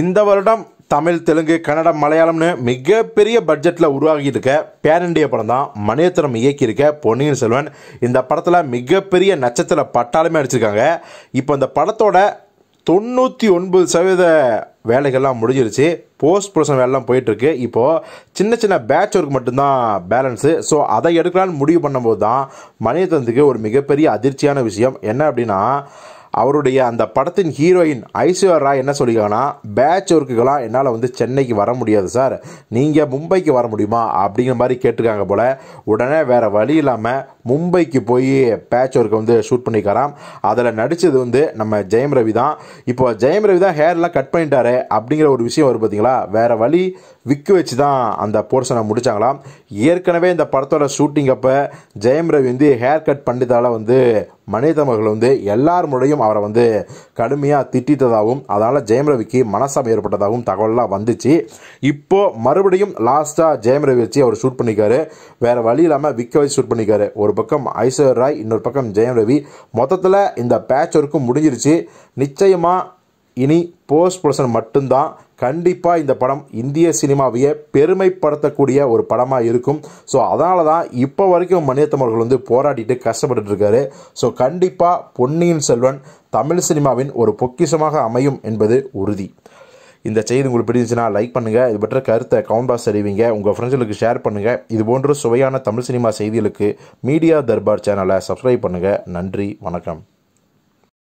இந்த வருடம் தமிழ் தெலுங்கு கன்னடம் மலையாளம்னு மிகப்பெரிய பட்ஜெட்டில் உருவாகி இருக்க பேன் இண்டிய படம் தான் மணியத்திரம் இயக்கியிருக்க பொன்னியின் செல்வன் இந்த படத்தில் மிகப்பெரிய நட்சத்திர பட்டாலுமே அடிச்சிருக்காங்க இப்போ இந்த படத்தோட தொண்ணூற்றி ஒன்பது சதவீத வேலைகள்லாம் முடிஞ்சிருச்சு போஸ்ட் ப்ரொடக்ஷன் வேலைலாம் போயிட்டுருக்கு இப்போது சின்ன சின்ன பேட்ச் ஒர்க் மட்டும்தான் பேலன்ஸு ஸோ அதை எடுக்கலான்னு முடிவு பண்ணும்போது தான் மணியத்திரத்துக்கு ஒரு மிகப்பெரிய அதிர்ச்சியான விஷயம் என்ன அப்படின்னா அவருடைய அந்த படத்தின் ஹீரோயின் ஐஸ்வர்யா ராய் என்ன சொல்லியிருக்காங்கன்னா பேட்ச் ஒர்க்குக்கெல்லாம் என்னால் வந்து சென்னைக்கு வர முடியாது சார் நீங்கள் மும்பைக்கு வர முடியுமா அப்படிங்கிற மாதிரி கேட்டிருக்காங்க போல் உடனே வேறு வழி இல்லாமல் மும்பைக்கு போய் பேட்ச் ஒர்க்கை வந்து ஷூட் பண்ணிக்காராம் அதில் நடித்தது வந்து நம்ம ஜெயம் ரவி தான் இப்போ ஜெயம் ரவி தான் ஹேர்லாம் கட் பண்ணிட்டாரு அப்படிங்கிற ஒரு விஷயம் வரும் பார்த்தீங்களா வேறு வழி விக்கு வச்சு தான் அந்த போர்ஷனை முடித்தாங்களாம் ஏற்கனவே இந்த படத்தோட ஷூட்டிங் அப்போ ஜெயம் ரவி வந்து ஹேர் கட் பண்ணதால் வந்து மனிதமர்கள் வந்து எல்லார் முறையும் அவரை வந்து கடுமையாக திட்டித்ததாகவும் அதனால் ஜெயம் ரவிக்கு மனசம் ஏற்பட்டதாகவும் தகவலாக வந்துச்சு இப்போது மறுபடியும் லாஸ்ட்டாக ஜெயம் ரவி வச்சு அவர் ஷூட் பண்ணிக்காரு வேறு வழி இல்லாமல் விக்க வச்சு ஷூட் பண்ணிக்காரு ஒரு பக்கம் ஐஸ்வர் ராய் இன்னொரு பக்கம் ஜெயம் ரவி மொத்தத்தில் இந்த பேட்ச் ஒர்க்கும் முடிஞ்சிருச்சு நிச்சயமாக இனி போஸ்ட் ப்ரொடக்ஷன் மட்டும்தான் கண்டிப்பாக இந்த படம் இந்திய சினிமாவையே பெருமைப்படுத்தக்கூடிய ஒரு படமாக இருக்கும் ஸோ அதனால தான் இப்போ வரைக்கும் மணியத்தம் வந்து போராடிட்டு கஷ்டப்பட்டு இருக்காரு ஸோ கண்டிப்பாக பொன்னியின் செல்வன் தமிழ் சினிமாவின் ஒரு பொக்கிஷமாக அமையும் என்பது உறுதி இந்த செய்தி உங்களுக்கு பிடிச்சிச்சுன்னா லைக் பண்ணுங்கள் இது பற்ற கருத்தை கவுண்ட் பாக்ஸ் அறிவிங்க உங்கள் ஃப்ரெண்ட்ஸுகளுக்கு ஷேர் பண்ணுங்கள் இது போன்ற சுவையான தமிழ் சினிமா செய்திகளுக்கு மீடியா தர்பார் சேனலை சப்ஸ்கிரைப் பண்ணுங்கள் நன்றி வணக்கம்